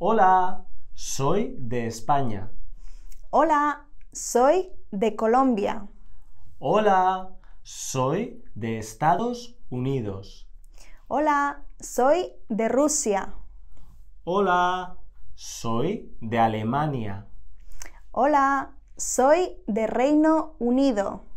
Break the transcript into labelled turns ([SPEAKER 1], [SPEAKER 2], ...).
[SPEAKER 1] Hola,
[SPEAKER 2] soy de España.
[SPEAKER 1] Hola, soy de Colombia.
[SPEAKER 2] Hola, soy de Estados Unidos.
[SPEAKER 1] Hola, soy de Rusia.
[SPEAKER 2] Hola, soy de Alemania.
[SPEAKER 1] Hola, soy de Reino Unido.